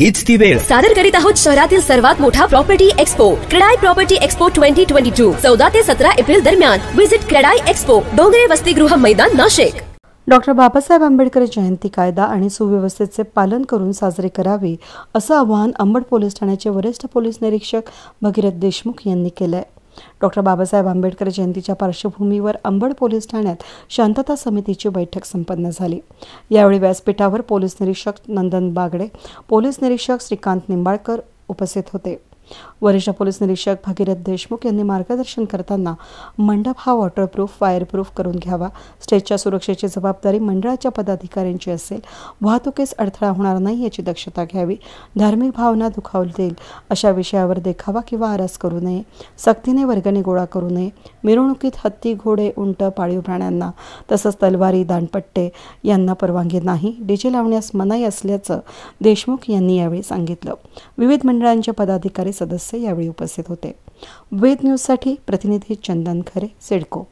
हीच ती वेळ सादर करीत आहोत शहरातील सर्वात मोठा property expo CREDAI property expo twenty twenty two चौदा ते सतरा एप्रिल दरम्यान विजिट क्रेडाई एक्सपो डोंगरे वसतिगृह मैदान नाशिक डॉक्टर बाबासाहेब आंबेडकर जयंती कायदा आणि सुव्यवस्थेचे पालन करून साजरे करावे असं आवाहन अंबड पोलीस ठाण्याचे वरिष्ठ पोलीस निरीक्षक भगीरथ देशमुख यांनी केलं आहे डॉक्टर बाबासाहेब आंबेडकर जयंतीच्या पार्श्वभूमीवर अंबड पोलीस ठाण्यात शांतता समितीची बैठक संपन्न झाली यावेळी व्यासपीठावर पोलीस निरीक्षक नंदन बागडे पोलीस निरीक्षक श्रीकांत निंबाळकर उपस्थित होते वरिष्ठ पोलीस निरीक्षक भगीरथ देशमुख यांनी मार्गदर्शन करताना मंडप हा वॉटरप्रूफ फायरप्रूफ करून घ्यावा स्टेजच्या सुरक्षेची जबाबदारी मंडळाच्या पदाधिकाऱ्यांची असेल वाहतुकीस अडथळा होणार नाही याची दक्षता घ्यावी धार्मिक भावना दुखावतील अशा विषयावर देखावा किंवा आरास करू नये सक्तीने वर्गणी गोळा करू नये मिरवणुकीत हत्ती घोडे उंट पाळीव प्राण्यांना तसंच तलवारी दानपट्टे यांना परवानगी नाही डीजे लावण्यास मनाई असल्याचं देशमुख यांनी यावेळी सांगितलं विविध मंडळांचे पदाधिकारी सदस्य यावेळी उपस्थित होते वेद न्यूजसाठी प्रतिनिधी चंदन खरे सिडको